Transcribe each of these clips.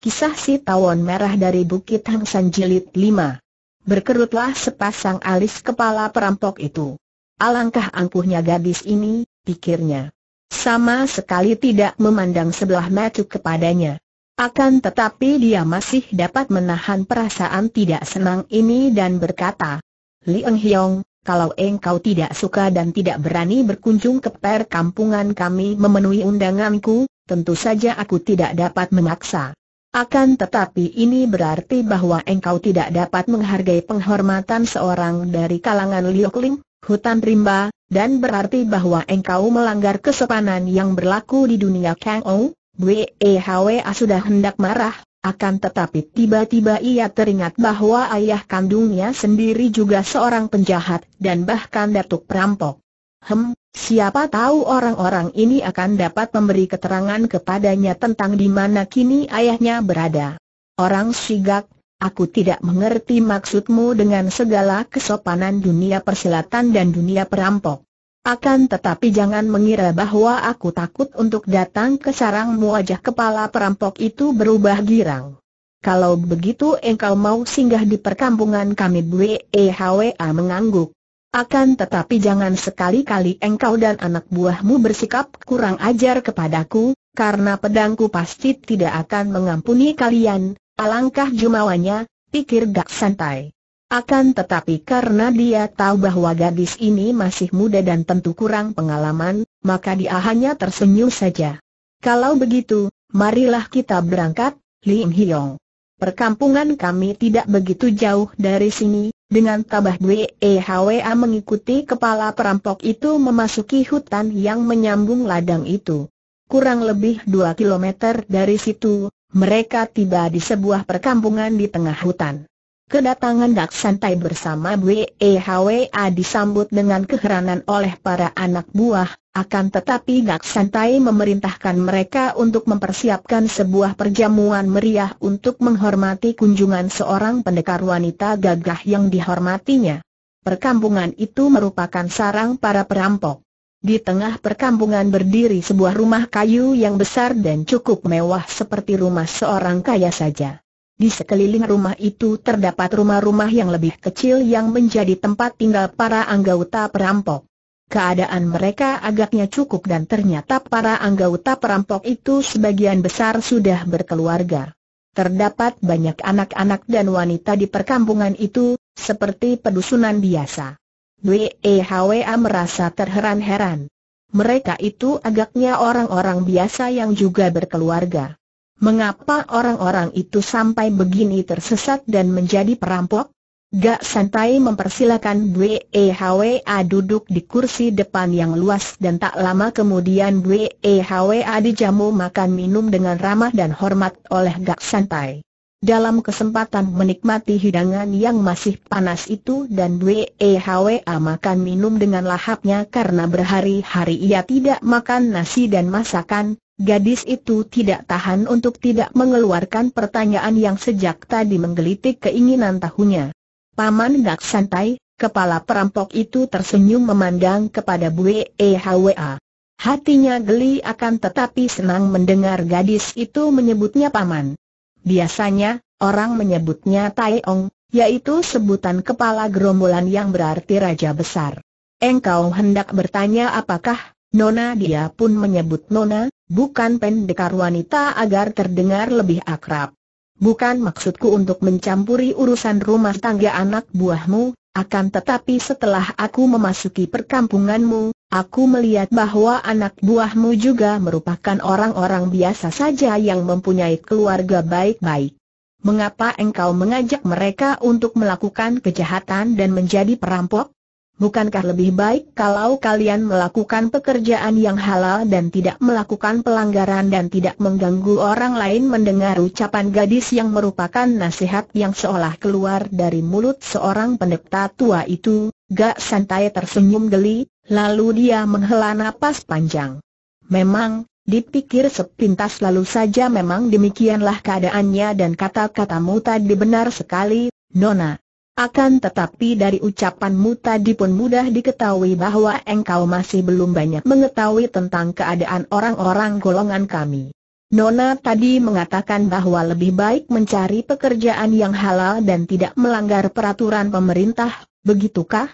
Kisah si tawon merah dari Bukit Hang San Jilid 5 Berkerutlah sepasang alis kepala perampok itu. Alangkah angkuhnya gadis ini, pikirnya. Sama sekali tidak memandang sebelah mata kepadanya. Akan tetapi dia masih dapat menahan perasaan tidak senang ini dan berkata, Liang Hiong, kalau engkau tidak suka dan tidak berani berkunjung ke perkampungan kami memenuhi undanganku, tentu saja aku tidak dapat memaksa. Akan tetapi ini berarti bahwa engkau tidak dapat menghargai penghormatan seorang dari kalangan Liokling, hutan rimba, dan berarti bahwa engkau melanggar kesopanan yang berlaku di dunia Kang Ou, Wehwa sudah hendak marah, akan tetapi tiba-tiba ia teringat bahwa ayah kandungnya sendiri juga seorang penjahat dan bahkan datuk perampok. Hem, Siapa tahu orang-orang ini akan dapat memberi keterangan kepadanya tentang di mana kini ayahnya berada. Orang sigak, aku tidak mengerti maksudmu dengan segala kesopanan dunia persilatan dan dunia perampok. Akan tetapi jangan mengira bahwa aku takut untuk datang ke sarangmu wajah kepala perampok itu berubah girang. Kalau begitu engkau mau singgah di perkampungan kami Bwe mengangguk. Akan tetapi jangan sekali-kali engkau dan anak buahmu bersikap kurang ajar kepadaku, karena pedangku pasti tidak akan mengampuni kalian, alangkah jumawanya, pikir Gak Santai. Akan tetapi karena dia tahu bahwa gadis ini masih muda dan tentu kurang pengalaman, maka dia hanya tersenyum saja. Kalau begitu, marilah kita berangkat, Lim Hyong. Perkampungan kami tidak begitu jauh dari sini, dengan tabah Dwe Hwa mengikuti kepala perampok itu memasuki hutan yang menyambung ladang itu. Kurang lebih dua kilometer dari situ, mereka tiba di sebuah perkampungan di tengah hutan. Kedatangan Dak Santai bersama A disambut dengan keheranan oleh para anak buah, akan tetapi Dak Santai memerintahkan mereka untuk mempersiapkan sebuah perjamuan meriah untuk menghormati kunjungan seorang pendekar wanita gagah yang dihormatinya. Perkampungan itu merupakan sarang para perampok. Di tengah perkampungan berdiri sebuah rumah kayu yang besar dan cukup mewah seperti rumah seorang kaya saja. Di sekeliling rumah itu terdapat rumah-rumah yang lebih kecil yang menjadi tempat tinggal para anggota perampok. Keadaan mereka agaknya cukup dan ternyata para anggota perampok itu sebagian besar sudah berkeluarga. Terdapat banyak anak-anak dan wanita di perkampungan itu, seperti pedusunan biasa. WEHWA merasa terheran-heran. Mereka itu agaknya orang-orang biasa yang juga berkeluarga. Mengapa orang-orang itu sampai begini tersesat dan menjadi perampok? Gak santai mempersilakan BEHWA duduk di kursi depan yang luas dan tak lama kemudian BEHWA dijamu makan minum dengan ramah dan hormat oleh Gak santai. Dalam kesempatan menikmati hidangan yang masih panas itu dan BEHWA makan minum dengan lahapnya karena berhari-hari ia tidak makan nasi dan masakan, Gadis itu tidak tahan untuk tidak mengeluarkan pertanyaan yang sejak tadi menggelitik keinginan tahunya. Paman Gak Santai, kepala perampok itu tersenyum memandang kepada Bue ehwa. Hatinya geli akan tetapi senang mendengar gadis itu menyebutnya paman. Biasanya, orang menyebutnya Tai Ong, yaitu sebutan kepala gerombolan yang berarti raja besar. Engkau hendak bertanya apakah, Nona dia pun menyebut Nona, bukan pendekar wanita agar terdengar lebih akrab. Bukan maksudku untuk mencampuri urusan rumah tangga anak buahmu, akan tetapi setelah aku memasuki perkampunganmu, aku melihat bahwa anak buahmu juga merupakan orang-orang biasa saja yang mempunyai keluarga baik-baik. Mengapa engkau mengajak mereka untuk melakukan kejahatan dan menjadi perampok? Bukankah lebih baik kalau kalian melakukan pekerjaan yang halal dan tidak melakukan pelanggaran dan tidak mengganggu orang lain mendengar ucapan gadis yang merupakan nasihat yang seolah keluar dari mulut seorang pendeta tua itu? Gak santai tersenyum geli, lalu dia menghela napas panjang. Memang, dipikir sepintas lalu saja memang demikianlah keadaannya dan kata-katamu tadi benar sekali, Nona. Akan tetapi dari ucapanmu tadi pun mudah diketahui bahwa engkau masih belum banyak mengetahui tentang keadaan orang-orang golongan kami. Nona tadi mengatakan bahwa lebih baik mencari pekerjaan yang halal dan tidak melanggar peraturan pemerintah, begitukah?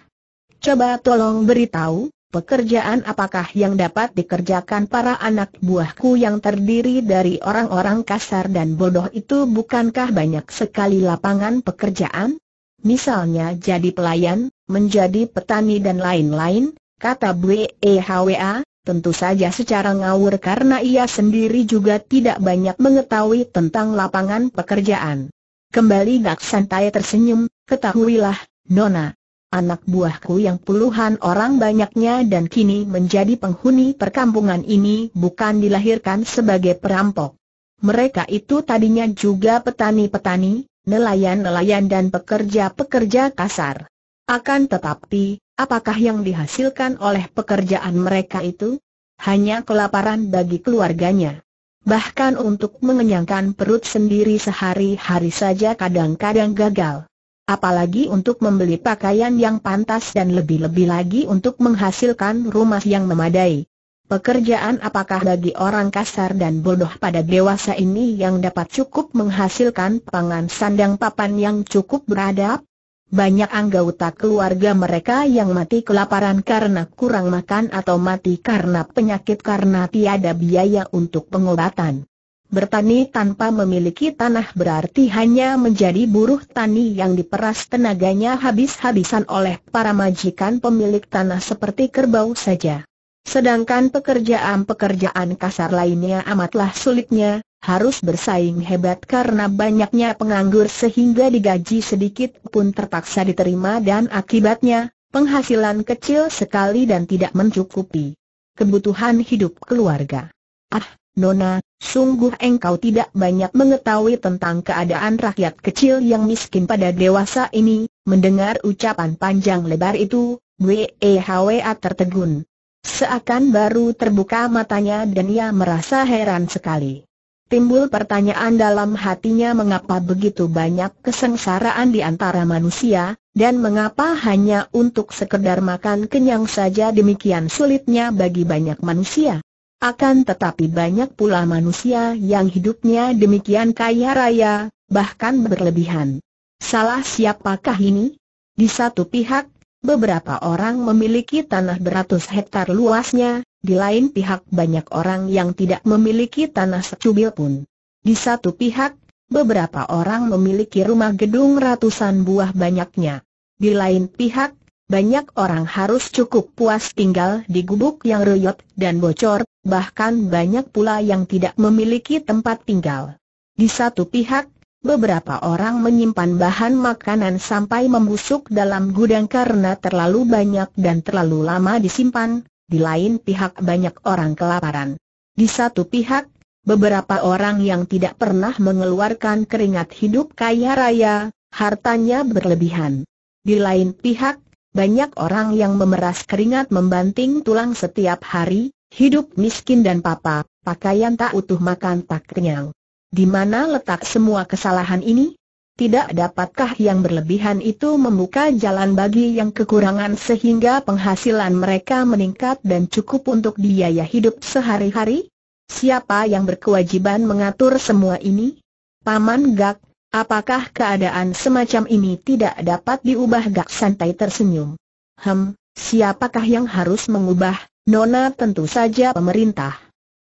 Coba tolong beritahu, pekerjaan apakah yang dapat dikerjakan para anak buahku yang terdiri dari orang-orang kasar dan bodoh itu bukankah banyak sekali lapangan pekerjaan? misalnya jadi pelayan, menjadi petani dan lain-lain, kata BEHWA, tentu saja secara ngawur karena ia sendiri juga tidak banyak mengetahui tentang lapangan pekerjaan. Kembali Dak Santai tersenyum, ketahuilah, Nona, anak buahku yang puluhan orang banyaknya dan kini menjadi penghuni perkampungan ini bukan dilahirkan sebagai perampok. Mereka itu tadinya juga petani-petani, nelayan-nelayan dan pekerja-pekerja kasar. Akan tetapi, apakah yang dihasilkan oleh pekerjaan mereka itu? Hanya kelaparan bagi keluarganya. Bahkan untuk mengenyangkan perut sendiri sehari-hari saja kadang-kadang gagal. Apalagi untuk membeli pakaian yang pantas dan lebih-lebih lagi untuk menghasilkan rumah yang memadai. Pekerjaan apakah bagi orang kasar dan bodoh pada dewasa ini yang dapat cukup menghasilkan pangan sandang papan yang cukup beradab? Banyak anggota keluarga mereka yang mati kelaparan karena kurang makan atau mati karena penyakit karena tiada biaya untuk pengobatan. Bertani tanpa memiliki tanah berarti hanya menjadi buruh tani yang diperas tenaganya habis-habisan oleh para majikan pemilik tanah seperti kerbau saja. Sedangkan pekerjaan-pekerjaan kasar lainnya amatlah sulitnya, harus bersaing hebat karena banyaknya penganggur sehingga digaji sedikit pun terpaksa diterima dan akibatnya, penghasilan kecil sekali dan tidak mencukupi kebutuhan hidup keluarga. Ah, Nona, sungguh engkau tidak banyak mengetahui tentang keadaan rakyat kecil yang miskin pada dewasa ini, mendengar ucapan panjang lebar itu, WEHWA tertegun. Seakan baru terbuka matanya dan ia merasa heran sekali. Timbul pertanyaan dalam hatinya mengapa begitu banyak kesengsaraan di antara manusia, dan mengapa hanya untuk sekedar makan kenyang saja demikian sulitnya bagi banyak manusia. Akan tetapi banyak pula manusia yang hidupnya demikian kaya raya, bahkan berlebihan. Salah siapakah ini? Di satu pihak, Beberapa orang memiliki tanah beratus hektar luasnya, di lain pihak banyak orang yang tidak memiliki tanah secubil pun. Di satu pihak, beberapa orang memiliki rumah gedung ratusan buah banyaknya. Di lain pihak, banyak orang harus cukup puas tinggal di gubuk yang reyot dan bocor, bahkan banyak pula yang tidak memiliki tempat tinggal. Di satu pihak, Beberapa orang menyimpan bahan makanan sampai membusuk dalam gudang karena terlalu banyak dan terlalu lama disimpan, di lain pihak banyak orang kelaparan. Di satu pihak, beberapa orang yang tidak pernah mengeluarkan keringat hidup kaya raya, hartanya berlebihan. Di lain pihak, banyak orang yang memeras keringat membanting tulang setiap hari, hidup miskin dan papa, pakaian tak utuh makan tak kenyang. Di mana letak semua kesalahan ini? Tidak dapatkah yang berlebihan itu membuka jalan bagi yang kekurangan sehingga penghasilan mereka meningkat dan cukup untuk biaya hidup sehari-hari? Siapa yang berkewajiban mengatur semua ini? Paman Gak, apakah keadaan semacam ini tidak dapat diubah Gak santai tersenyum? Hem, siapakah yang harus mengubah? Nona tentu saja pemerintah.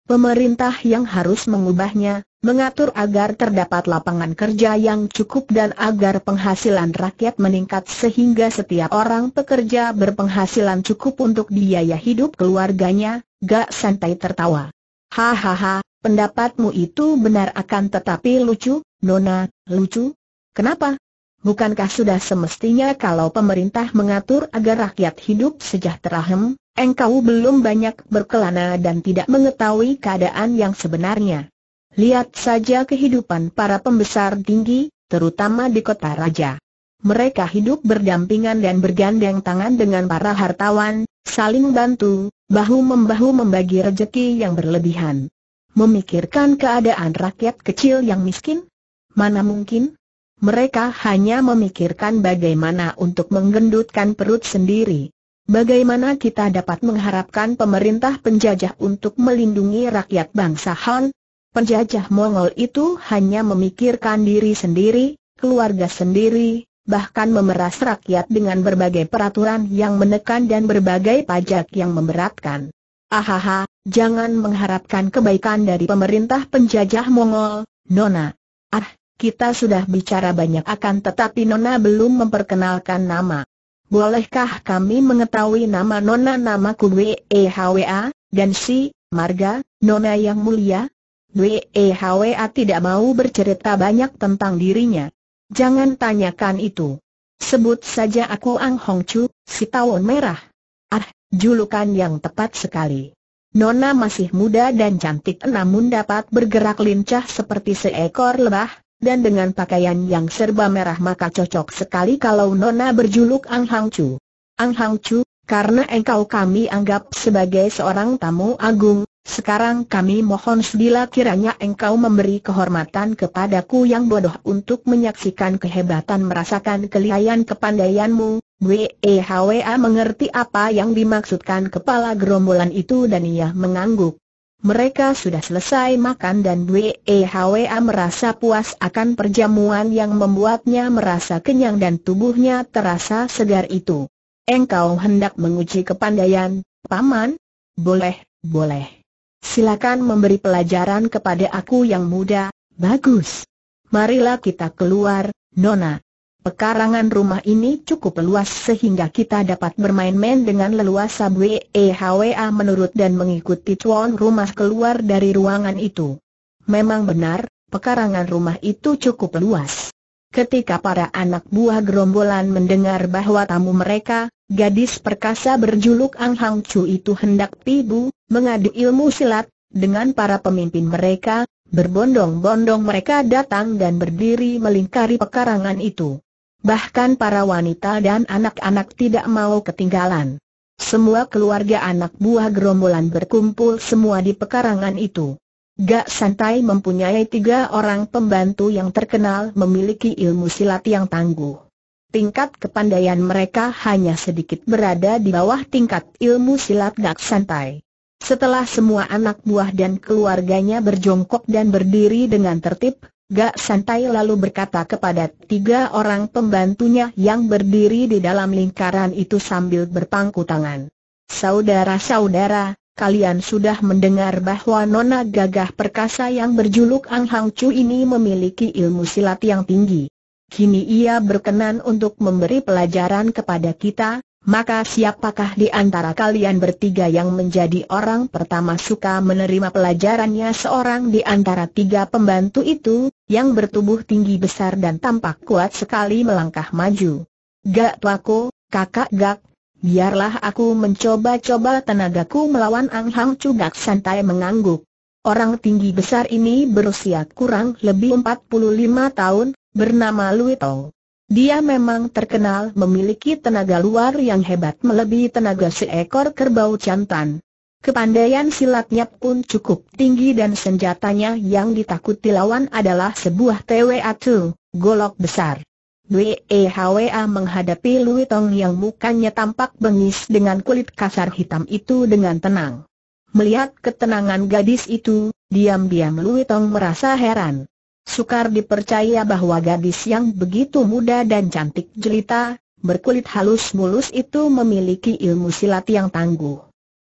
Pemerintah yang harus mengubahnya, mengatur agar terdapat lapangan kerja yang cukup dan agar penghasilan rakyat meningkat sehingga setiap orang pekerja berpenghasilan cukup untuk biaya hidup keluarganya, Gak santai tertawa. Hahaha, pendapatmu itu benar akan tetapi lucu, Nona, lucu? Kenapa? Bukankah sudah semestinya kalau pemerintah mengatur agar rakyat hidup sejahtera hem, engkau belum banyak berkelana dan tidak mengetahui keadaan yang sebenarnya. Lihat saja kehidupan para pembesar tinggi, terutama di kota raja. Mereka hidup berdampingan dan bergandeng tangan dengan para hartawan, saling bantu, bahu-membahu membagi rejeki yang berlebihan. Memikirkan keadaan rakyat kecil yang miskin? Mana mungkin? Mereka hanya memikirkan bagaimana untuk menggendutkan perut sendiri. Bagaimana kita dapat mengharapkan pemerintah penjajah untuk melindungi rakyat bangsa Han, Penjajah Mongol itu hanya memikirkan diri sendiri, keluarga sendiri, bahkan memeras rakyat dengan berbagai peraturan yang menekan dan berbagai pajak yang memberatkan. Ahaha, jangan mengharapkan kebaikan dari pemerintah penjajah Mongol, Nona. Ah, kita sudah bicara banyak akan tetapi Nona belum memperkenalkan nama. Bolehkah kami mengetahui nama Nona nama Kwe dan si, Marga, Nona yang mulia? WEHWA tidak mau bercerita banyak tentang dirinya. Jangan tanyakan itu. Sebut saja aku Ang Hong Chu, si tawon merah. Ah, julukan yang tepat sekali. Nona masih muda dan cantik namun dapat bergerak lincah seperti seekor lebah, dan dengan pakaian yang serba merah maka cocok sekali kalau Nona berjuluk Ang Hang Chu. Ang Hang Chu, karena engkau kami anggap sebagai seorang tamu agung, sekarang kami mohon sedila kiranya engkau memberi kehormatan kepadaku yang bodoh untuk menyaksikan kehebatan merasakan kelihayan kepandaianmu. Wehwa eh, mengerti apa yang dimaksudkan kepala gerombolan itu dan ia mengangguk. Mereka sudah selesai makan dan Wehwa eh, merasa puas akan perjamuan yang membuatnya merasa kenyang dan tubuhnya terasa segar itu. Engkau hendak menguji kepandaian, paman? Boleh, boleh. Silakan memberi pelajaran kepada aku yang muda, bagus. Marilah kita keluar, Nona. Pekarangan rumah ini cukup luas sehingga kita dapat bermain-main dengan leluasa WEHWA menurut dan mengikuti tuan rumah keluar dari ruangan itu. Memang benar, pekarangan rumah itu cukup luas. Ketika para anak buah gerombolan mendengar bahwa tamu mereka, gadis perkasa berjuluk Ang Hang Chu itu hendak tibu mengadu ilmu silat, dengan para pemimpin mereka, berbondong-bondong mereka datang dan berdiri melingkari pekarangan itu. Bahkan para wanita dan anak-anak tidak mau ketinggalan. Semua keluarga anak buah gerombolan berkumpul semua di pekarangan itu. Gak Santai mempunyai tiga orang pembantu yang terkenal memiliki ilmu silat yang tangguh. Tingkat kepandaian mereka hanya sedikit berada di bawah tingkat ilmu silat Gak Santai. Setelah semua anak buah dan keluarganya berjongkok dan berdiri dengan tertib, Gak Santai lalu berkata kepada tiga orang pembantunya yang berdiri di dalam lingkaran itu sambil berpangku tangan. Saudara-saudara, kalian sudah mendengar bahwa Nona Gagah Perkasa yang berjuluk Ang Hang Chu ini memiliki ilmu silat yang tinggi. Kini ia berkenan untuk memberi pelajaran kepada kita, maka siapakah di antara kalian bertiga yang menjadi orang pertama suka menerima pelajarannya seorang di antara tiga pembantu itu, yang bertubuh tinggi besar dan tampak kuat sekali melangkah maju. Gak tuaku, kakak gak, biarlah aku mencoba-coba tenagaku melawan Ang Hang gak santai mengangguk. Orang tinggi besar ini berusia kurang lebih 45 tahun, bernama Lui Tong. Dia memang terkenal memiliki tenaga luar yang hebat melebihi tenaga seekor kerbau jantan. Kepandaian silatnya pun cukup tinggi dan senjatanya yang ditakuti lawan adalah sebuah TWA-2, golok besar. WEHWA menghadapi Lui Tong yang mukanya tampak bengis dengan kulit kasar hitam itu dengan tenang. Melihat ketenangan gadis itu, diam-diam Lui Tong merasa heran. Sukar dipercaya bahwa gadis yang begitu muda dan cantik jelita, berkulit halus mulus itu memiliki ilmu silat yang tangguh.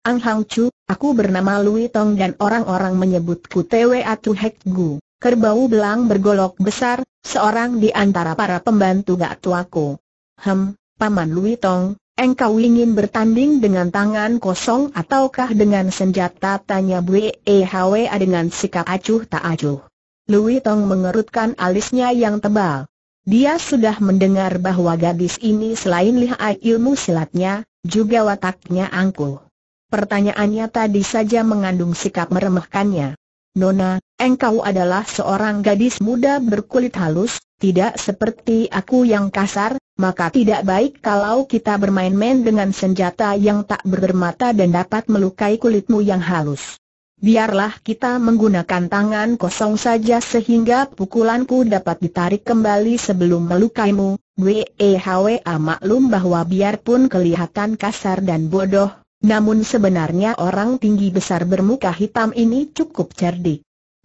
Ang Hang Chu, aku bernama Lui Tong dan orang-orang menyebutku Tewe Atu Hek Gu, kerbau belang bergolok besar, seorang di antara para pembantu gak tuaku. Hem, Paman Lui Tong, engkau ingin bertanding dengan tangan kosong ataukah dengan senjata? Tanya Bwe Hwa dengan sikap acuh tak acuh. Louis Tong mengerutkan alisnya yang tebal. Dia sudah mendengar bahwa gadis ini selain lihai ilmu silatnya, juga wataknya angkuh. Pertanyaannya tadi saja mengandung sikap meremehkannya. Nona, engkau adalah seorang gadis muda berkulit halus, tidak seperti aku yang kasar, maka tidak baik kalau kita bermain-main dengan senjata yang tak bermata dan dapat melukai kulitmu yang halus biarlah kita menggunakan tangan kosong saja sehingga pukulanku dapat ditarik kembali sebelum melukaimu. Wehwa maklum bahwa biarpun kelihatan kasar dan bodoh, namun sebenarnya orang tinggi besar bermuka hitam ini cukup cerdik.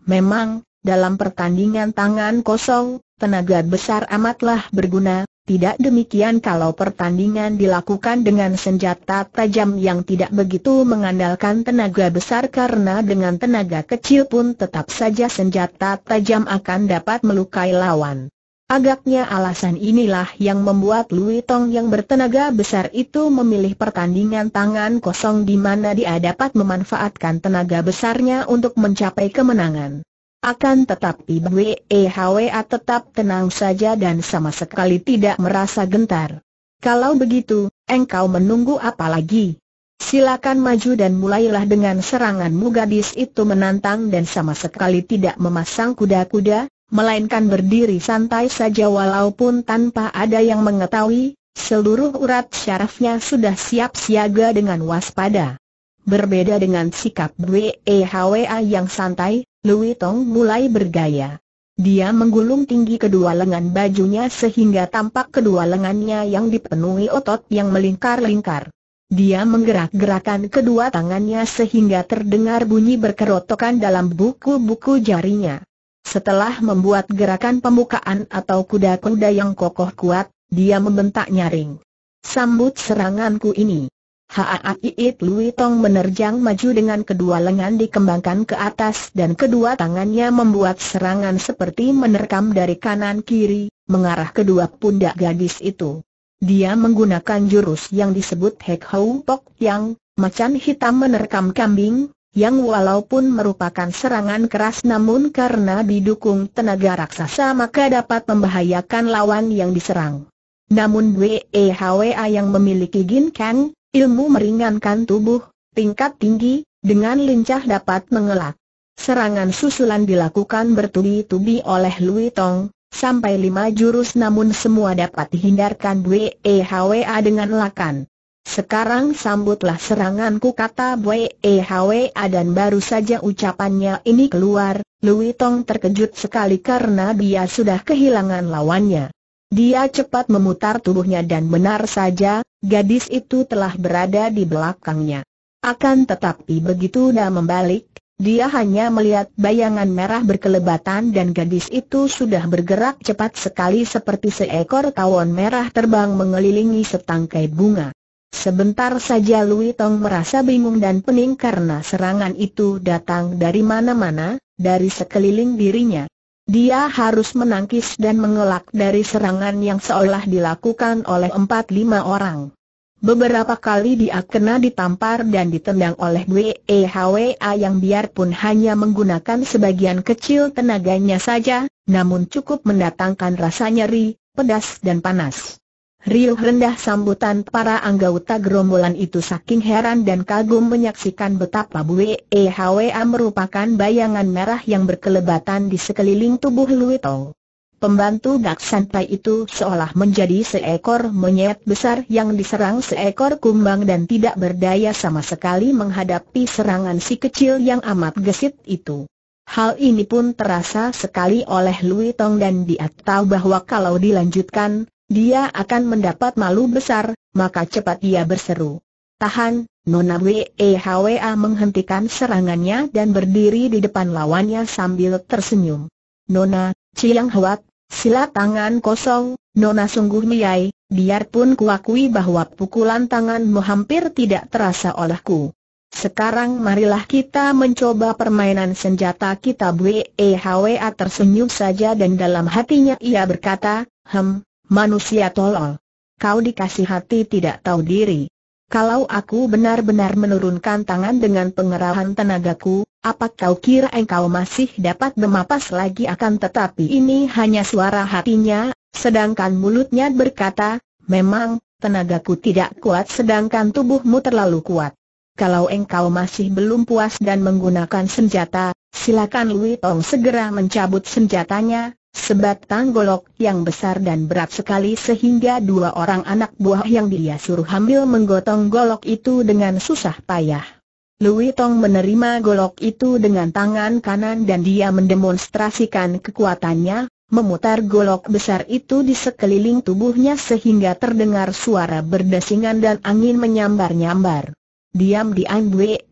Memang, dalam pertandingan tangan kosong, tenaga besar amatlah berguna, tidak demikian kalau pertandingan dilakukan dengan senjata tajam yang tidak begitu mengandalkan tenaga besar karena dengan tenaga kecil pun tetap saja senjata tajam akan dapat melukai lawan. Agaknya alasan inilah yang membuat Lui Tong yang bertenaga besar itu memilih pertandingan tangan kosong di mana dia dapat memanfaatkan tenaga besarnya untuk mencapai kemenangan. Akan tetapi BWEHWA tetap tenang saja dan sama sekali tidak merasa gentar. Kalau begitu, engkau menunggu apa lagi? Silakan maju dan mulailah dengan seranganmu gadis itu menantang dan sama sekali tidak memasang kuda-kuda, melainkan berdiri santai saja walaupun tanpa ada yang mengetahui, seluruh urat syarafnya sudah siap siaga dengan waspada. Berbeda dengan sikap Bwehwa yang santai, Louis Tong mulai bergaya. Dia menggulung tinggi kedua lengan bajunya sehingga tampak kedua lengannya yang dipenuhi otot yang melingkar-lingkar. Dia menggerak-gerakan kedua tangannya sehingga terdengar bunyi berkerotokan dalam buku-buku jarinya. Setelah membuat gerakan pembukaan atau kuda-kuda yang kokoh kuat, dia membentak nyaring. Sambut seranganku ini. Haakiit Lui Tong menerjang maju dengan kedua lengan dikembangkan ke atas dan kedua tangannya membuat serangan seperti menerkam dari kanan kiri, mengarah kedua pundak gadis itu. Dia menggunakan jurus yang disebut Hek Hou Pok Yang, macan hitam menerkam kambing, yang walaupun merupakan serangan keras namun karena didukung tenaga raksasa maka dapat membahayakan lawan yang diserang. Namun Wei Hwa yang memiliki Gin Kang, Ilmu meringankan tubuh, tingkat tinggi, dengan lincah dapat mengelak. Serangan susulan dilakukan bertubi-tubi oleh Lui Tong, sampai lima jurus namun semua dapat dihindarkan Bue e A dengan lakan. Sekarang sambutlah seranganku kata Bue e dan baru saja ucapannya ini keluar, Lui Tong terkejut sekali karena dia sudah kehilangan lawannya. Dia cepat memutar tubuhnya dan benar saja, gadis itu telah berada di belakangnya. Akan tetapi begitu dia membalik, dia hanya melihat bayangan merah berkelebatan dan gadis itu sudah bergerak cepat sekali seperti seekor tawon merah terbang mengelilingi setangkai bunga. Sebentar saja Louis Tong merasa bingung dan pening karena serangan itu datang dari mana-mana, dari sekeliling dirinya. Dia harus menangkis dan mengelak dari serangan yang seolah dilakukan oleh empat lima orang. Beberapa kali dia kena ditampar dan ditendang oleh WEHWA yang biarpun hanya menggunakan sebagian kecil tenaganya saja, namun cukup mendatangkan rasa nyeri, pedas dan panas. Riuh rendah sambutan para anggota gerombolan itu saking heran dan kagum menyaksikan betapa Bue EHWA merupakan bayangan merah yang berkelebatan di sekeliling tubuh Lui Pembantu Gak Santai itu seolah menjadi seekor monyet besar yang diserang seekor kumbang dan tidak berdaya sama sekali menghadapi serangan si kecil yang amat gesit itu. Hal ini pun terasa sekali oleh Lui Tong dan dia tahu bahwa kalau dilanjutkan, dia akan mendapat malu besar, maka cepat dia berseru. Tahan, Nona Wehwa menghentikan serangannya dan berdiri di depan lawannya sambil tersenyum. Nona, Ciang Hwat, sila tangan kosong, Nona sungguh miyai, biarpun kuakui bahwa pukulan tanganmu hampir tidak terasa olehku. Sekarang marilah kita mencoba permainan senjata kita Wehwa tersenyum saja dan dalam hatinya ia berkata, Hem, Manusia tolol. Kau dikasih hati tidak tahu diri. Kalau aku benar-benar menurunkan tangan dengan pengerahan tenagaku, apa kau kira engkau masih dapat memapas lagi akan tetapi ini hanya suara hatinya, sedangkan mulutnya berkata, memang, tenagaku tidak kuat sedangkan tubuhmu terlalu kuat. Kalau engkau masih belum puas dan menggunakan senjata, silakan Lui Tong segera mencabut senjatanya, Sebatang golok yang besar dan berat sekali sehingga dua orang anak buah yang dia suruh hamil menggotong golok itu dengan susah payah. Louis Tong menerima golok itu dengan tangan kanan dan dia mendemonstrasikan kekuatannya, memutar golok besar itu di sekeliling tubuhnya sehingga terdengar suara berdesingan dan angin menyambar-nyambar. Diam-diam Wei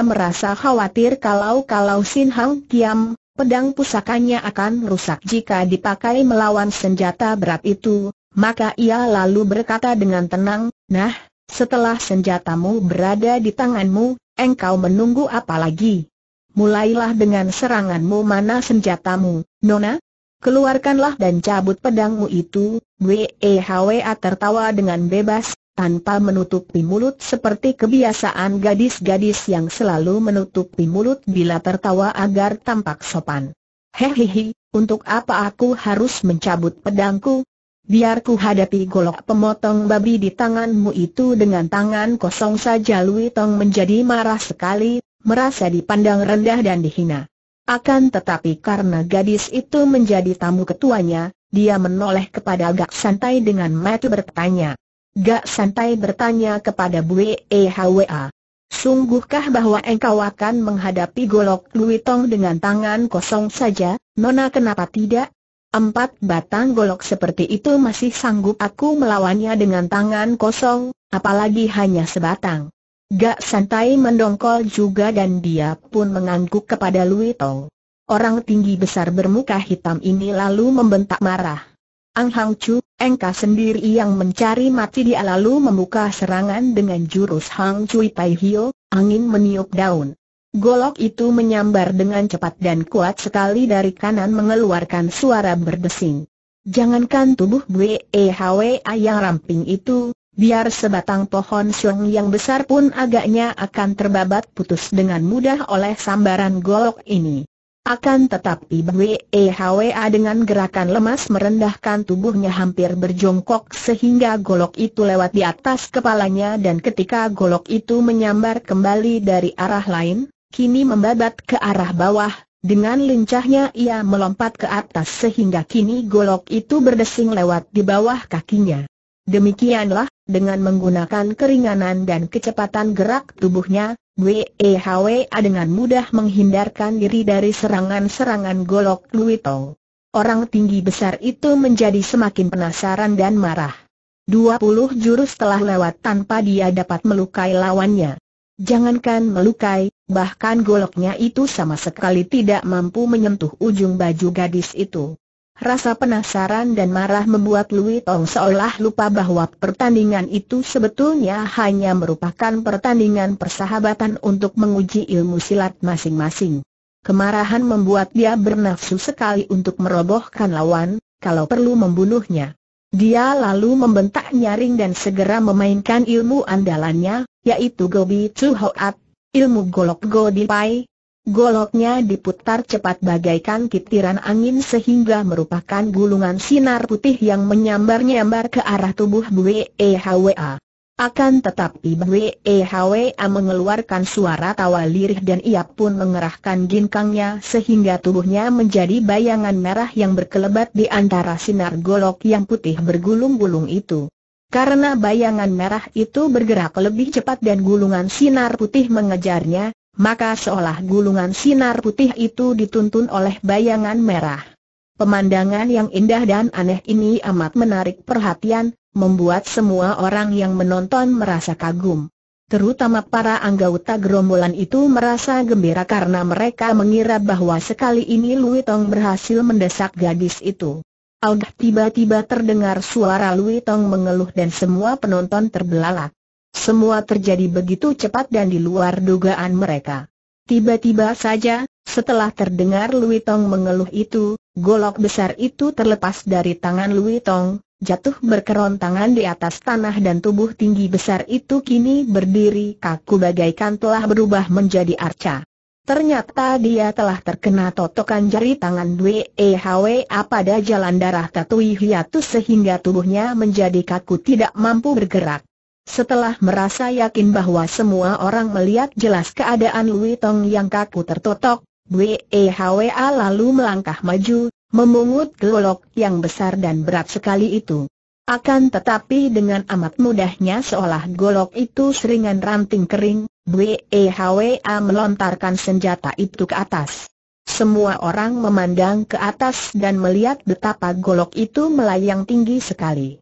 merasa khawatir kalau-kalau Sin Hang Kiam, pedang pusakanya akan rusak jika dipakai melawan senjata berat itu, maka ia lalu berkata dengan tenang, Nah, setelah senjatamu berada di tanganmu, engkau menunggu apa lagi? Mulailah dengan seranganmu mana senjatamu, Nona? Keluarkanlah dan cabut pedangmu itu, Wehwa tertawa dengan bebas, tanpa menutupi mulut seperti kebiasaan gadis-gadis yang selalu menutupi mulut bila tertawa agar tampak sopan. Hehehe, untuk apa aku harus mencabut pedangku? Biar ku hadapi golok pemotong babi di tanganmu itu dengan tangan kosong saja Lui Tong menjadi marah sekali, merasa dipandang rendah dan dihina. Akan tetapi karena gadis itu menjadi tamu ketuanya, dia menoleh kepada agak santai dengan mata bertanya. Gak santai bertanya kepada Bue ehwa. Sungguhkah bahwa engkau akan menghadapi golok Luitong dengan tangan kosong saja, Nona kenapa tidak? Empat batang golok seperti itu masih sanggup aku melawannya dengan tangan kosong, apalagi hanya sebatang. Gak santai mendongkol juga dan dia pun mengangguk kepada Luitong. Orang tinggi besar bermuka hitam ini lalu membentak marah. Ang Hang Chu, Engkau sendiri yang mencari mati dia lalu membuka serangan dengan jurus Hang Cui Pai Hio, angin meniup daun. Golok itu menyambar dengan cepat dan kuat sekali dari kanan mengeluarkan suara berdesing. Jangankan tubuh BEHWA e yang ramping itu, biar sebatang pohon siung yang besar pun agaknya akan terbabat putus dengan mudah oleh sambaran golok ini. Akan tetapi BWEHWA e dengan gerakan lemas merendahkan tubuhnya hampir berjongkok sehingga golok itu lewat di atas kepalanya dan ketika golok itu menyambar kembali dari arah lain, kini membabat ke arah bawah, dengan lincahnya ia melompat ke atas sehingga kini golok itu berdesing lewat di bawah kakinya. Demikianlah, dengan menggunakan keringanan dan kecepatan gerak tubuhnya, WEHWA dengan mudah menghindarkan diri dari serangan-serangan golok luitong. Orang tinggi besar itu menjadi semakin penasaran dan marah. Dua puluh jurus telah lewat tanpa dia dapat melukai lawannya. Jangankan melukai, bahkan goloknya itu sama sekali tidak mampu menyentuh ujung baju gadis itu. Rasa penasaran dan marah membuat Lui Tong seolah lupa bahwa pertandingan itu sebetulnya hanya merupakan pertandingan persahabatan untuk menguji ilmu silat masing-masing. Kemarahan membuat dia bernafsu sekali untuk merobohkan lawan, kalau perlu membunuhnya. Dia lalu membentak nyaring dan segera memainkan ilmu andalannya, yaitu Gobi Chu Hoat, ilmu golok Godipai, Goloknya diputar cepat bagaikan kitiran angin sehingga merupakan gulungan sinar putih yang menyambar-nyambar ke arah tubuh Bwe Akan tetapi Bwe mengeluarkan suara tawa lirih dan ia pun mengerahkan ginkangnya sehingga tubuhnya menjadi bayangan merah yang berkelebat di antara sinar golok yang putih bergulung-gulung itu. Karena bayangan merah itu bergerak lebih cepat dan gulungan sinar putih mengejarnya, maka seolah gulungan sinar putih itu dituntun oleh bayangan merah. Pemandangan yang indah dan aneh ini amat menarik perhatian, membuat semua orang yang menonton merasa kagum. Terutama para anggota gerombolan itu merasa gembira karena mereka mengira bahwa sekali ini Lui Tong berhasil mendesak gadis itu. Audah tiba-tiba terdengar suara Lui Tong mengeluh dan semua penonton terbelalak. Semua terjadi begitu cepat dan di luar dugaan mereka. Tiba-tiba saja, setelah terdengar Lui Tong mengeluh itu, golok besar itu terlepas dari tangan Lui Tong, jatuh berkeron di atas tanah dan tubuh tinggi besar itu kini berdiri kaku bagaikan telah berubah menjadi arca. Ternyata dia telah terkena totokan jari tangan Dwe EHW pada jalan darah Tatui Hiatus sehingga tubuhnya menjadi kaku tidak mampu bergerak. Setelah merasa yakin bahwa semua orang melihat jelas keadaan Lui Tong yang kaku tertotok, Wehwa lalu melangkah maju, memungut golok yang besar dan berat sekali itu. Akan tetapi dengan amat mudahnya seolah golok itu seringan ranting kering, Wehwa melontarkan senjata itu ke atas. Semua orang memandang ke atas dan melihat betapa golok itu melayang tinggi sekali.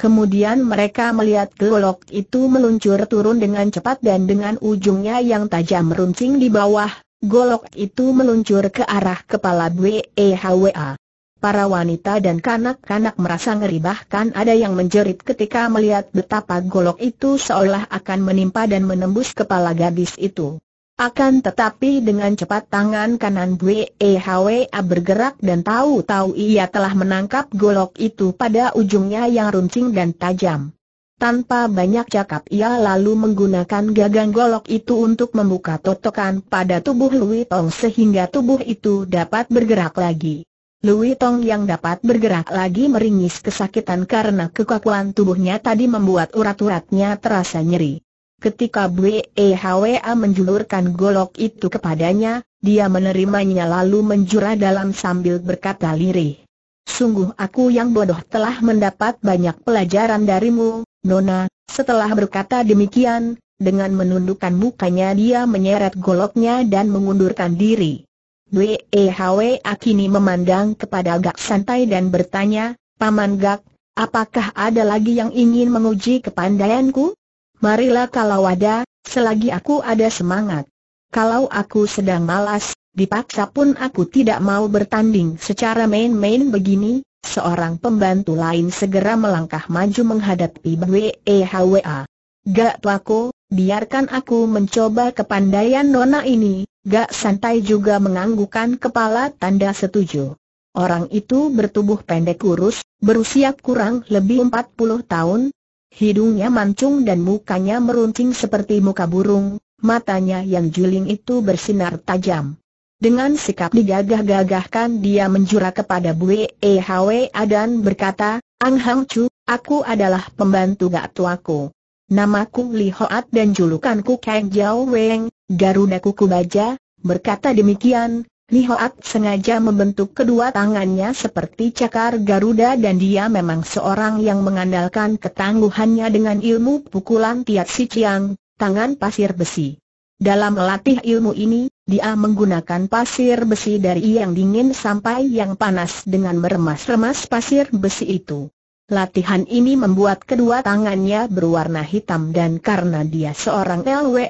Kemudian mereka melihat golok itu meluncur turun dengan cepat dan dengan ujungnya yang tajam meruncing di bawah, golok itu meluncur ke arah kepala BEHWA. Para wanita dan kanak-kanak merasa ngeri bahkan ada yang menjerit ketika melihat betapa golok itu seolah akan menimpa dan menembus kepala gadis itu. Akan tetapi dengan cepat tangan kanan BEHWA bergerak dan tahu-tahu ia telah menangkap golok itu pada ujungnya yang runcing dan tajam. Tanpa banyak cakap ia lalu menggunakan gagang golok itu untuk membuka totokan pada tubuh Louis Tong sehingga tubuh itu dapat bergerak lagi. Louis Tong yang dapat bergerak lagi meringis kesakitan karena kekakuan tubuhnya tadi membuat urat-uratnya terasa nyeri. Ketika Bwe Hwa menjulurkan golok itu kepadanya, dia menerimanya lalu menjura dalam sambil berkata lirih. Sungguh aku yang bodoh telah mendapat banyak pelajaran darimu, Nona. Setelah berkata demikian, dengan menundukkan mukanya dia menyeret goloknya dan mengundurkan diri. Bwe Hwa kini memandang kepada Gak santai dan bertanya, Paman Gak, apakah ada lagi yang ingin menguji kepandaianku? Marilah kalau ada, selagi aku ada semangat. Kalau aku sedang malas, dipaksa pun aku tidak mau bertanding secara main-main begini, seorang pembantu lain segera melangkah maju menghadapi BWEHWA. Gak tuaku, biarkan aku mencoba kepandaian nona ini, gak santai juga menganggukkan kepala tanda setuju. Orang itu bertubuh pendek kurus, berusia kurang lebih 40 tahun, Hidungnya mancung dan mukanya meruncing seperti muka burung, matanya yang juling itu bersinar tajam. Dengan sikap digagah-gagahkan dia menjura kepada Bu Ehwe dan berkata, Ang Hang Chu, aku adalah pembantu gak tuaku. Namaku Li Hoat dan julukanku Kang Jiao Weng, Garuda Kuku Baja, berkata demikian, Li Hoat sengaja membentuk kedua tangannya seperti cakar Garuda dan dia memang seorang yang mengandalkan ketangguhannya dengan ilmu pukulan Tiat Si Chiang, tangan pasir besi. Dalam melatih ilmu ini, dia menggunakan pasir besi dari yang dingin sampai yang panas dengan meremas-remas pasir besi itu. Latihan ini membuat kedua tangannya berwarna hitam dan karena dia seorang LWE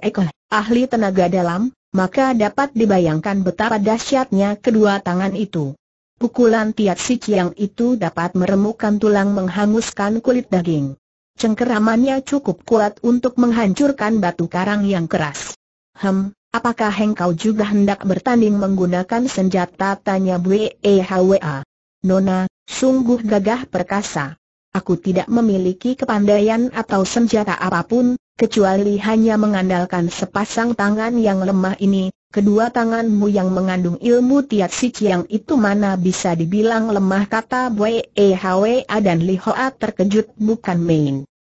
ahli tenaga dalam, maka dapat dibayangkan betapa dahsyatnya kedua tangan itu. Pukulan Tiat Si Chiang itu dapat meremukkan tulang menghanguskan kulit daging. Cengkeramannya cukup kuat untuk menghancurkan batu karang yang keras. Hem, apakah engkau juga hendak bertanding menggunakan senjata? Tanya Bwe Hwa. Nona, sungguh gagah perkasa. Aku tidak memiliki kepandaian atau senjata apapun, kecuali hanya mengandalkan sepasang tangan yang lemah ini, kedua tanganmu yang mengandung ilmu tiat si yang itu mana bisa dibilang lemah kata Bwe e A dan Li Hoa terkejut bukan main.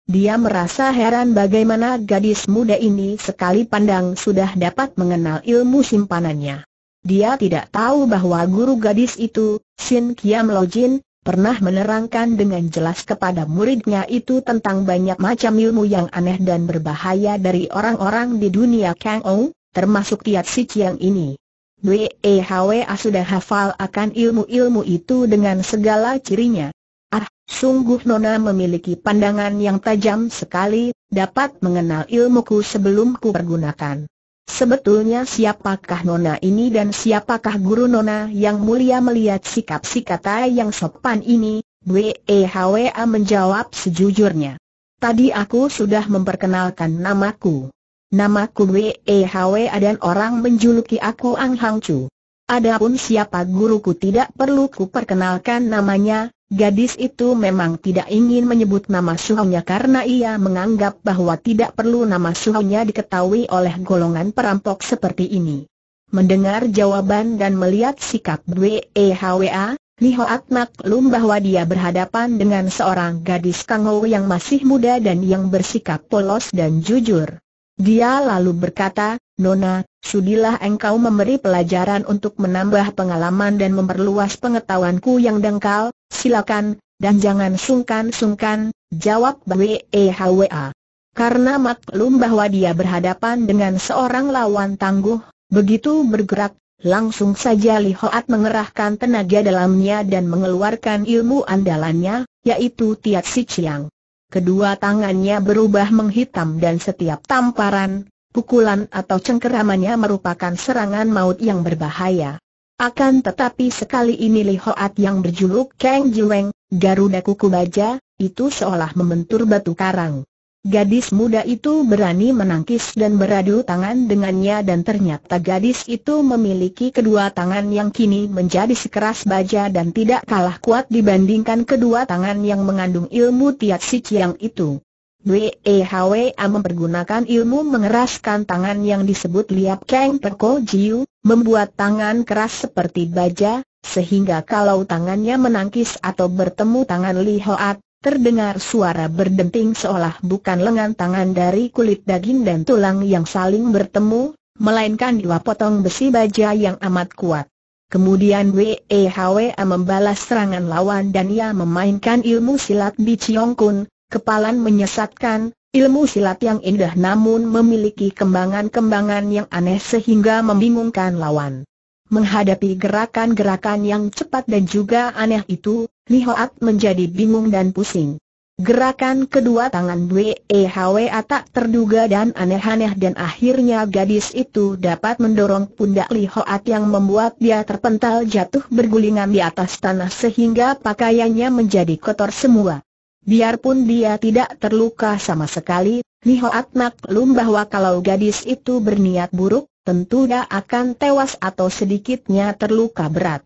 Dia merasa heran bagaimana gadis muda ini sekali pandang sudah dapat mengenal ilmu simpanannya. Dia tidak tahu bahwa guru gadis itu, Sin Kiam Lojin, pernah menerangkan dengan jelas kepada muridnya itu tentang banyak macam ilmu yang aneh dan berbahaya dari orang-orang di dunia Kang Ou, termasuk Tiat Si Chiang ini. Dwi Hwe sudah hafal akan ilmu-ilmu itu dengan segala cirinya. Ah, sungguh Nona memiliki pandangan yang tajam sekali, dapat mengenal ilmuku sebelum ku pergunakan. Sebetulnya siapakah Nona ini dan siapakah guru Nona yang mulia melihat sikap si kata yang sopan ini? Wehwa menjawab sejujurnya. Tadi aku sudah memperkenalkan namaku. Namaku Wehwa dan orang menjuluki aku Ang Hang Chu. Adapun siapa guruku tidak perlu ku perkenalkan namanya, gadis itu memang tidak ingin menyebut nama suhunya karena ia menganggap bahwa tidak perlu nama suhunya diketahui oleh golongan perampok seperti ini. Mendengar jawaban dan melihat sikap Wehwa, Hwa, Li Hoat maklum bahwa dia berhadapan dengan seorang gadis kango yang masih muda dan yang bersikap polos dan jujur. Dia lalu berkata, Nona, Sudilah engkau memberi pelajaran untuk menambah pengalaman dan memperluas pengetahuanku yang dangkal, silakan, dan jangan sungkan-sungkan, jawab BWEHWA. Karena maklum bahwa dia berhadapan dengan seorang lawan tangguh, begitu bergerak, langsung saja Li Hoat mengerahkan tenaga dalamnya dan mengeluarkan ilmu andalannya, yaitu Tiat Si Chiang. Kedua tangannya berubah menghitam dan setiap tamparan, pukulan atau cengkeramannya merupakan serangan maut yang berbahaya. Akan tetapi sekali ini Li Hoat yang berjuluk Kang Jueng, Garuda Kuku Baja, itu seolah membentur batu karang. Gadis muda itu berani menangkis dan beradu tangan dengannya dan ternyata gadis itu memiliki kedua tangan yang kini menjadi sekeras baja dan tidak kalah kuat dibandingkan kedua tangan yang mengandung ilmu Tiat Si Chiang itu. Wehwa mempergunakan ilmu mengeraskan tangan yang disebut liap Kang Perko Jiu, membuat tangan keras seperti baja, sehingga kalau tangannya menangkis atau bertemu tangan Li Hoat, terdengar suara berdenting seolah bukan lengan tangan dari kulit daging dan tulang yang saling bertemu, melainkan dua potong besi baja yang amat kuat. Kemudian WEHWA membalas serangan lawan dan ia memainkan ilmu silat Bi Chiong Kun, kepalan menyesatkan, ilmu silat yang indah namun memiliki kembangan-kembangan yang aneh sehingga membingungkan lawan. Menghadapi gerakan-gerakan yang cepat dan juga aneh itu, Li Hoat menjadi bingung dan pusing. Gerakan kedua tangan WEHWA tak terduga dan aneh-aneh dan akhirnya gadis itu dapat mendorong pundak Li Hoat yang membuat dia terpental jatuh bergulingan di atas tanah sehingga pakaiannya menjadi kotor semua. Biarpun dia tidak terluka sama sekali, Nihoat maklum bahwa kalau gadis itu berniat buruk, tentu dia akan tewas atau sedikitnya terluka berat.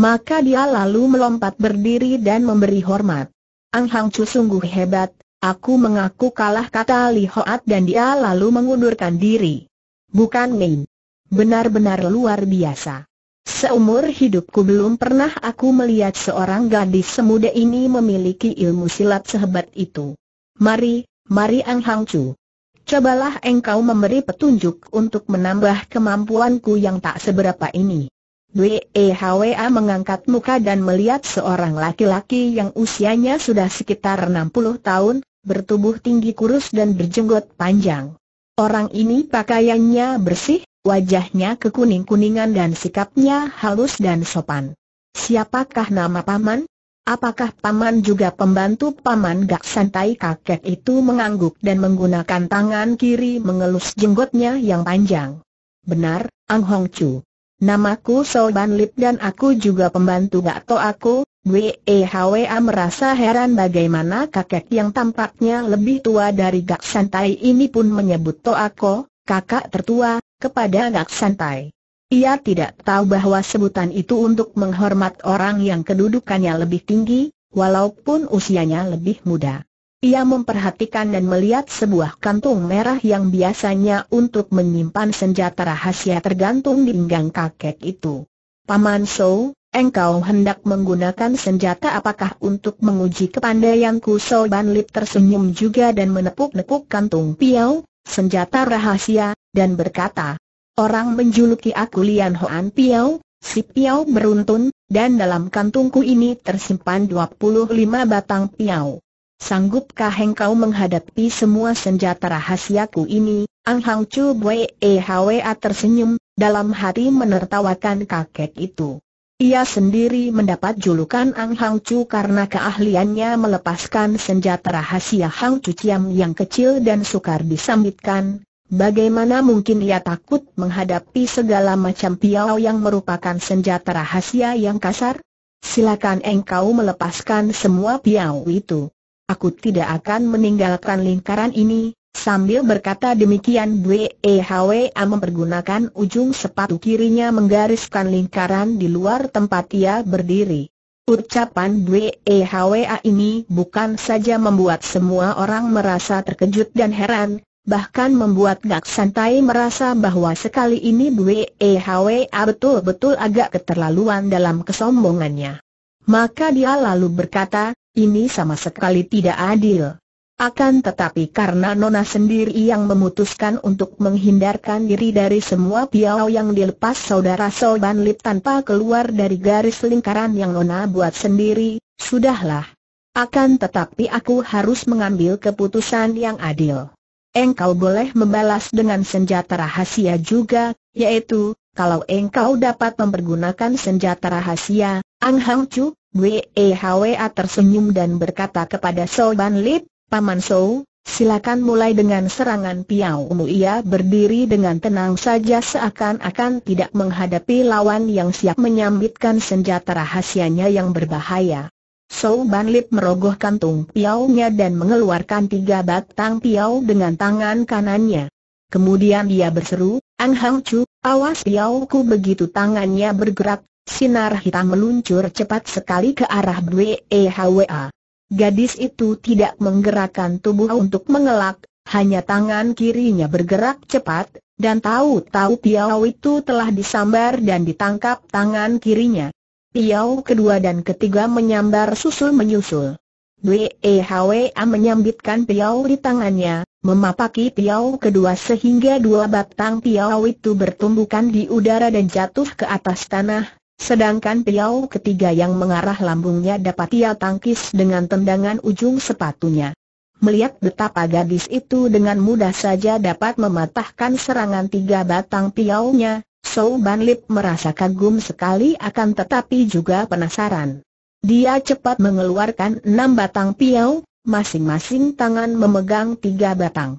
Maka dia lalu melompat berdiri dan memberi hormat. Ang Hang Chu sungguh hebat, aku mengaku kalah kata Li dan dia lalu mengundurkan diri. Bukan main. Benar-benar luar biasa. Seumur hidupku belum pernah aku melihat seorang gadis semuda ini memiliki ilmu silat sehebat itu. Mari, mari Ang Hang Chu. Cobalah engkau memberi petunjuk untuk menambah kemampuanku yang tak seberapa ini. Dwi e Hwa mengangkat muka dan melihat seorang laki-laki yang usianya sudah sekitar 60 tahun, bertubuh tinggi kurus dan berjenggot panjang. Orang ini pakaiannya bersih, wajahnya kekuning-kuningan dan sikapnya halus dan sopan. Siapakah nama paman? Apakah paman juga pembantu paman Gak Santai kakek itu mengangguk dan menggunakan tangan kiri mengelus jenggotnya yang panjang. Benar, Ang Hong Chu. Namaku So Ban Lip dan aku juga pembantu Gak To aku. Wehwa merasa heran bagaimana kakek yang tampaknya lebih tua dari Gak Santai ini pun menyebut To aku, kakak tertua, kepada Gak Santai. Ia tidak tahu bahwa sebutan itu untuk menghormat orang yang kedudukannya lebih tinggi, walaupun usianya lebih muda. Ia memperhatikan dan melihat sebuah kantung merah yang biasanya untuk menyimpan senjata rahasia tergantung di pinggang kakek itu. Paman So, engkau hendak menggunakan senjata apakah untuk menguji kepandaianku? So Ban Lip tersenyum juga dan menepuk-nepuk kantung piau, senjata rahasia, dan berkata, Orang menjuluki aku Lian Hoan Piao, si Piao beruntun, dan dalam kantungku ini tersimpan 25 batang Piao. Sanggupkah engkau menghadapi semua senjata rahasiaku ini? Ang Hang Chu Bwe E Hwa tersenyum, dalam hati menertawakan kakek itu. Ia sendiri mendapat julukan Ang Hang Chu karena keahliannya melepaskan senjata rahasia Hang Chu Chiam yang kecil dan sukar disambitkan. Bagaimana mungkin ia takut menghadapi segala macam piao yang merupakan senjata rahasia yang kasar? Silakan engkau melepaskan semua piao itu. Aku tidak akan meninggalkan lingkaran ini, Sambil berkata demikian A mempergunakan ujung sepatu kirinya menggariskan lingkaran di luar tempat ia berdiri. Ucapan A ini bukan saja membuat semua orang merasa terkejut dan heran, bahkan membuat Gak Santai merasa bahwa sekali ini A betul-betul agak keterlaluan dalam kesombongannya. Maka dia lalu berkata, ini sama sekali tidak adil. Akan tetapi karena Nona sendiri yang memutuskan untuk menghindarkan diri dari semua piau yang dilepas saudara Soban Lip tanpa keluar dari garis lingkaran yang Nona buat sendiri, sudahlah. Akan tetapi aku harus mengambil keputusan yang adil. Engkau boleh membalas dengan senjata rahasia juga, yaitu, kalau engkau dapat mempergunakan senjata rahasia, Ang Hang Chu, Wehwa tersenyum dan berkata kepada Soban Lip, Paman So, silakan mulai dengan serangan Piao Mu Ia berdiri dengan tenang saja seakan-akan tidak menghadapi lawan yang siap menyambitkan senjata rahasianya yang berbahaya. So Ban Lip merogoh kantung piaunya dan mengeluarkan tiga batang piau dengan tangan kanannya. Kemudian dia berseru, Ang Hang Chu, awas piauku! begitu tangannya bergerak, sinar hitam meluncur cepat sekali ke arah Bwe Hwa. Gadis itu tidak menggerakkan tubuh untuk mengelak, hanya tangan kirinya bergerak cepat, dan tahu-tahu Piau itu telah disambar dan ditangkap tangan kirinya. Piau kedua dan ketiga menyambar susul-menyusul. Wehwa menyambitkan Piau di tangannya, memapaki Piau kedua sehingga dua batang Piau itu bertumbukan di udara dan jatuh ke atas tanah, Sedangkan piau ketiga yang mengarah lambungnya dapat ia tangkis dengan tendangan ujung sepatunya. Melihat betapa gadis itu dengan mudah saja dapat mematahkan serangan tiga batang piaunya, Sou Ban Lip merasa kagum sekali akan tetapi juga penasaran. Dia cepat mengeluarkan enam batang piau, masing-masing tangan memegang tiga batang.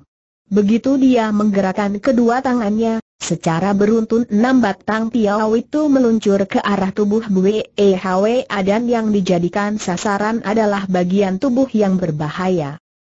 Begitu dia menggerakkan kedua tangannya, secara beruntun enam batang piau itu meluncur ke arah tubuh Bwe dan yang dijadikan sasaran adalah bagian tubuh yang berbahaya.